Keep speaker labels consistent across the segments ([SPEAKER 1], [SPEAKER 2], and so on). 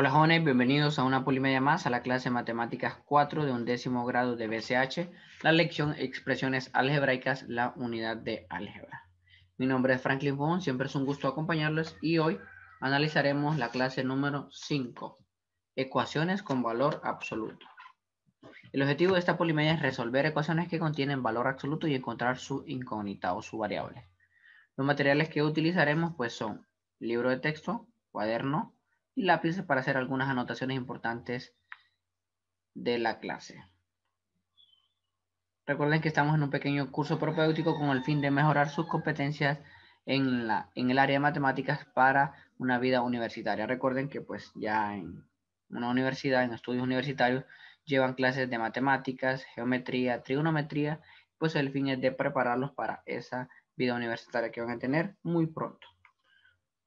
[SPEAKER 1] Hola jóvenes, bienvenidos a una polimedia más a la clase de Matemáticas 4 de undécimo grado de BCH, la lección Expresiones Algebraicas, la unidad de álgebra. Mi nombre es Franklin Bond, siempre es un gusto acompañarles y hoy analizaremos la clase número 5, Ecuaciones con valor absoluto. El objetivo de esta polimedia es resolver ecuaciones que contienen valor absoluto y encontrar su incógnita o su variable. Los materiales que utilizaremos pues son libro de texto, cuaderno, y lápices para hacer algunas anotaciones importantes de la clase. Recuerden que estamos en un pequeño curso propéutico con el fin de mejorar sus competencias en, la, en el área de matemáticas para una vida universitaria. Recuerden que pues ya en una universidad, en estudios universitarios, llevan clases de matemáticas, geometría, trigonometría, pues el fin es de prepararlos para esa vida universitaria que van a tener muy pronto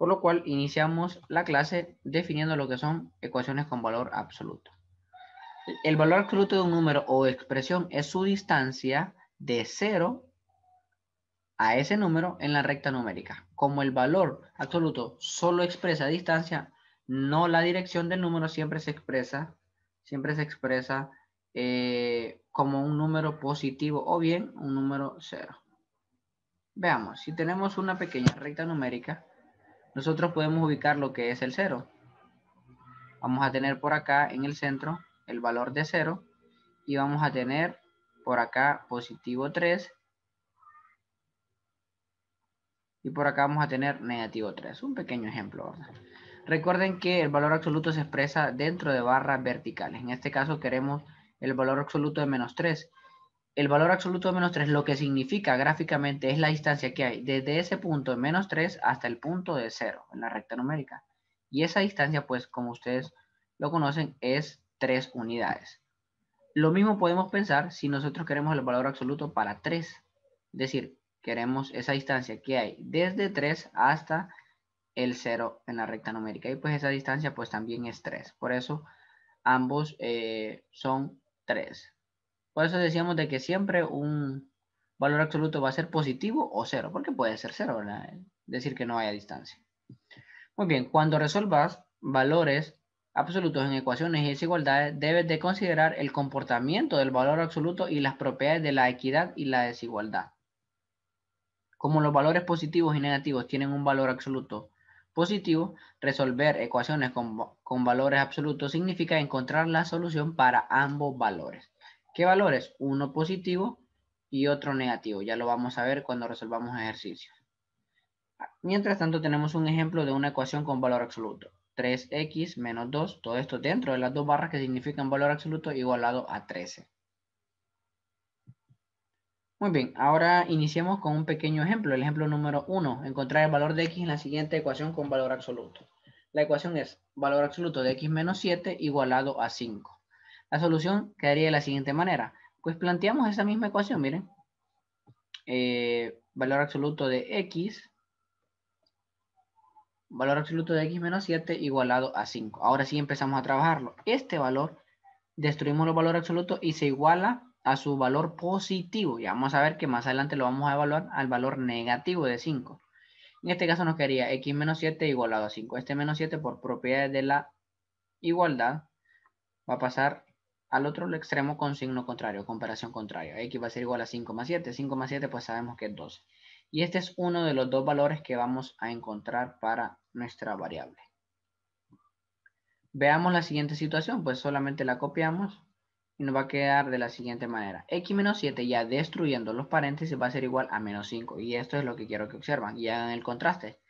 [SPEAKER 1] por lo cual iniciamos la clase definiendo lo que son ecuaciones con valor absoluto. El valor absoluto de un número o expresión es su distancia de 0 a ese número en la recta numérica. Como el valor absoluto solo expresa distancia, no la dirección del número siempre se expresa, siempre se expresa eh, como un número positivo o bien un número cero. Veamos, si tenemos una pequeña recta numérica, nosotros podemos ubicar lo que es el 0. Vamos a tener por acá en el centro el valor de 0 y vamos a tener por acá positivo 3 y por acá vamos a tener negativo 3. Un pequeño ejemplo. Recuerden que el valor absoluto se expresa dentro de barras verticales. En este caso queremos el valor absoluto de menos 3 el valor absoluto de menos 3, lo que significa gráficamente es la distancia que hay desde ese punto de menos 3 hasta el punto de 0 en la recta numérica. Y esa distancia, pues como ustedes lo conocen, es 3 unidades. Lo mismo podemos pensar si nosotros queremos el valor absoluto para 3. Es decir, queremos esa distancia que hay desde 3 hasta el 0 en la recta numérica. Y pues esa distancia pues también es 3. Por eso ambos eh, son 3. Por eso decíamos de que siempre un valor absoluto va a ser positivo o cero, porque puede ser cero, Decir que no haya distancia. Muy bien, cuando resolvas valores absolutos en ecuaciones y desigualdades, debes de considerar el comportamiento del valor absoluto y las propiedades de la equidad y la desigualdad. Como los valores positivos y negativos tienen un valor absoluto positivo, resolver ecuaciones con valores absolutos significa encontrar la solución para ambos valores. ¿Qué valores? Uno positivo y otro negativo. Ya lo vamos a ver cuando resolvamos ejercicios. Mientras tanto, tenemos un ejemplo de una ecuación con valor absoluto. 3x menos 2, todo esto dentro de las dos barras que significan valor absoluto igualado a 13. Muy bien, ahora iniciemos con un pequeño ejemplo. El ejemplo número 1, encontrar el valor de x en la siguiente ecuación con valor absoluto. La ecuación es valor absoluto de x menos 7 igualado a 5. La solución quedaría de la siguiente manera. Pues planteamos esa misma ecuación, miren. Eh, valor absoluto de x, valor absoluto de x menos 7 igualado a 5. Ahora sí empezamos a trabajarlo. Este valor, destruimos los valores absolutos y se iguala a su valor positivo. Y vamos a ver que más adelante lo vamos a evaluar al valor negativo de 5. En este caso nos quedaría x menos 7 igualado a 5. Este menos 7 por propiedades de la igualdad va a pasar al otro extremo con signo contrario, comparación contraria. X va a ser igual a 5 más 7. 5 más 7 pues sabemos que es 12. Y este es uno de los dos valores que vamos a encontrar para nuestra variable. Veamos la siguiente situación, pues solamente la copiamos y nos va a quedar de la siguiente manera. X menos 7 ya destruyendo los paréntesis va a ser igual a menos 5. Y esto es lo que quiero que observan y hagan el contraste.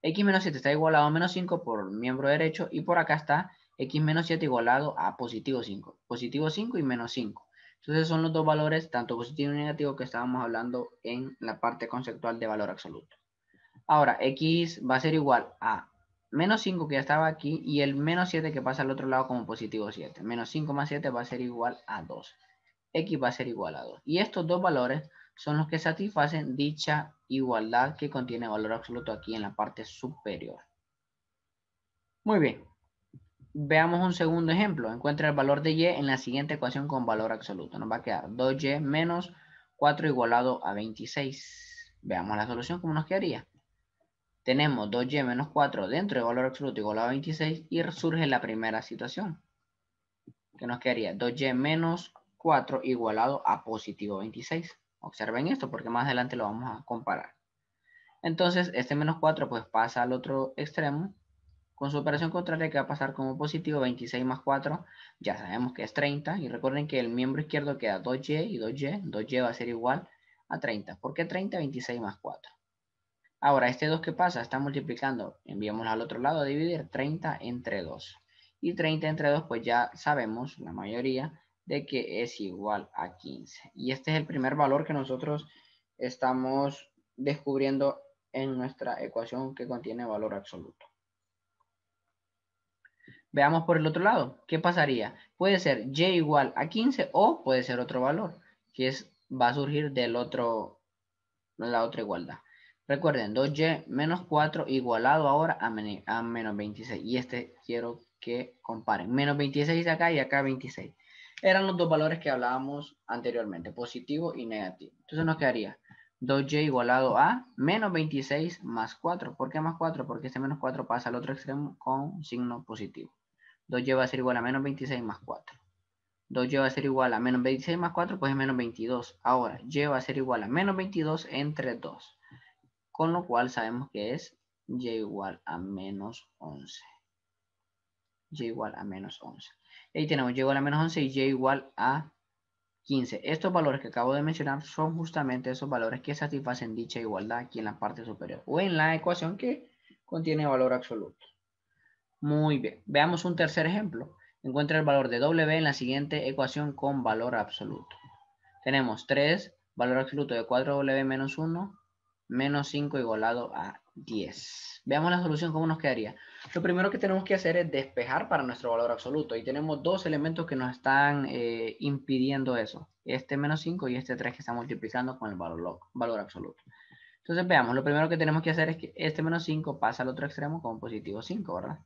[SPEAKER 1] X menos 7 está igual a menos 5 por miembro derecho y por acá está x menos 7 igualado a positivo 5. Positivo 5 y menos 5. Entonces son los dos valores, tanto positivo y negativo, que estábamos hablando en la parte conceptual de valor absoluto. Ahora, x va a ser igual a menos 5 que ya estaba aquí y el menos 7 que pasa al otro lado como positivo 7. Menos 5 más 7 va a ser igual a 2. x va a ser igual a 2. Y estos dos valores son los que satisfacen dicha igualdad que contiene valor absoluto aquí en la parte superior. Muy bien, Veamos un segundo ejemplo. Encuentra el valor de y en la siguiente ecuación con valor absoluto. Nos va a quedar 2y menos 4 igualado a 26. Veamos la solución como nos quedaría. Tenemos 2y menos 4 dentro de valor absoluto igualado a 26 y surge la primera situación. Que nos quedaría 2y menos 4 igualado a positivo 26. Observen esto porque más adelante lo vamos a comparar. Entonces este menos 4 pues pasa al otro extremo con su operación contraria que va a pasar como positivo, 26 más 4, ya sabemos que es 30. Y recuerden que el miembro izquierdo queda 2y y 2y. 2y va a ser igual a 30. ¿Por qué 30? 26 más 4. Ahora, este 2 que pasa, está multiplicando, enviamos al otro lado a dividir 30 entre 2. Y 30 entre 2, pues ya sabemos, la mayoría, de que es igual a 15. Y este es el primer valor que nosotros estamos descubriendo en nuestra ecuación que contiene valor absoluto. Veamos por el otro lado. ¿Qué pasaría? Puede ser y igual a 15 o puede ser otro valor, que es, va a surgir del otro, la otra igualdad. Recuerden, 2y menos 4 igualado ahora a, a menos 26. Y este quiero que comparen. Menos 26 acá y acá 26. Eran los dos valores que hablábamos anteriormente, positivo y negativo. Entonces nos quedaría 2y igualado a menos 26 más 4. ¿Por qué más 4? Porque este menos 4 pasa al otro extremo con signo positivo. 2y va a ser igual a menos 26 más 4. 2y va a ser igual a menos 26 más 4, pues es menos 22. Ahora, y va a ser igual a menos 22 entre 2. Con lo cual sabemos que es y igual a menos 11. y igual a menos 11. ahí tenemos y igual a menos 11 y y igual a 15. Estos valores que acabo de mencionar son justamente esos valores que satisfacen dicha igualdad aquí en la parte superior o en la ecuación que contiene valor absoluto. Muy bien. Veamos un tercer ejemplo. Encuentra el valor de W en la siguiente ecuación con valor absoluto. Tenemos 3, valor absoluto de 4W menos 1, menos 5 igualado a 10. Veamos la solución, cómo nos quedaría. Lo primero que tenemos que hacer es despejar para nuestro valor absoluto. Y tenemos dos elementos que nos están eh, impidiendo eso. Este menos 5 y este 3 que está multiplicando con el valor, valor absoluto. Entonces veamos, lo primero que tenemos que hacer es que este menos 5 pasa al otro extremo con positivo 5, ¿verdad?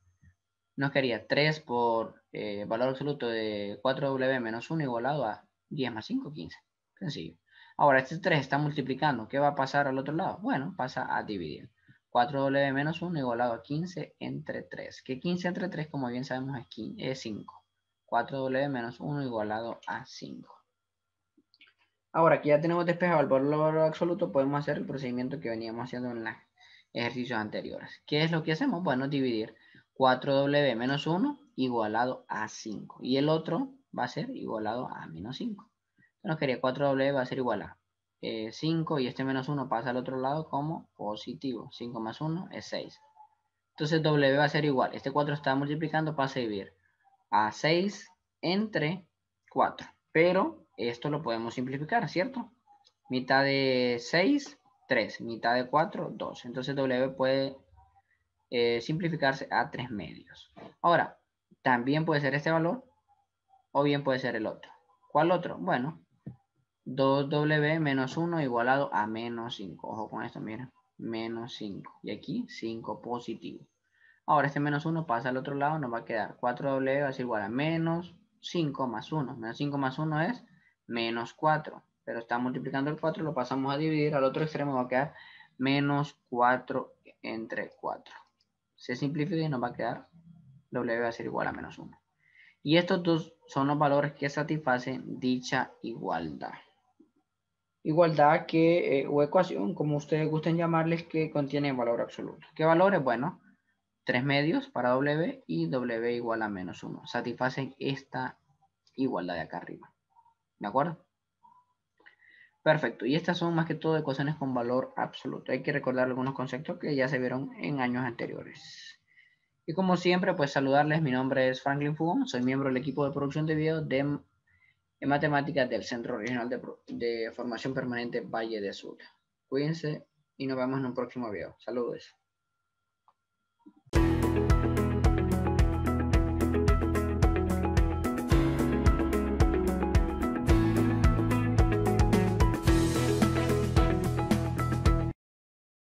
[SPEAKER 1] nos quería 3 por eh, valor absoluto de 4W menos 1 igualado a 10 más 5, 15. Sencillo. Ahora, este 3 está multiplicando. ¿Qué va a pasar al otro lado? Bueno, pasa a dividir. 4W menos 1 igualado a 15 entre 3. Que 15 entre 3, como bien sabemos, es 5. 4W menos 1 igualado a 5. Ahora que ya tenemos despejado el valor absoluto, podemos hacer el procedimiento que veníamos haciendo en los ejercicios anteriores. ¿Qué es lo que hacemos? Bueno, dividir 4W menos 1 igualado a 5. Y el otro va a ser igualado a menos 5. Entonces quería 4W va a ser igual a 5 eh, y este menos 1 pasa al otro lado como positivo. 5 más 1 es 6. Entonces W va a ser igual. Este 4 está multiplicando para servir a 6 entre 4. Pero esto lo podemos simplificar, ¿cierto? Mitad de 6, 3. Mitad de 4, 2. Entonces W puede eh, simplificarse a 3 medios. Ahora, también puede ser este valor o bien puede ser el otro. ¿Cuál otro? Bueno, 2w menos 1 igualado a menos 5. Ojo con esto, mira. Menos 5. Y aquí 5 positivo. Ahora este menos 1 pasa al otro lado, nos va a quedar 4w va a ser igual a menos 5 más 1. Menos 5 más 1 es menos 4. Pero está multiplicando el 4, lo pasamos a dividir al otro extremo, va a quedar menos 4 entre 4 se simplifica y nos va a quedar W va a ser igual a menos 1. Y estos dos son los valores que satisfacen dicha igualdad. Igualdad que, eh, o ecuación, como ustedes gusten llamarles, que contiene valor absoluto. ¿Qué valores? Bueno, 3 medios para W y W igual a menos 1. Satisfacen esta igualdad de acá arriba. ¿De acuerdo? Perfecto, y estas son más que todo ecuaciones con valor absoluto. Hay que recordar algunos conceptos que ya se vieron en años anteriores. Y como siempre, pues saludarles, mi nombre es Franklin Fugón, soy miembro del equipo de producción de video de, matemáticas del Centro Regional de, de Formación Permanente Valle de Azul. Cuídense y nos vemos en un próximo video. Saludos.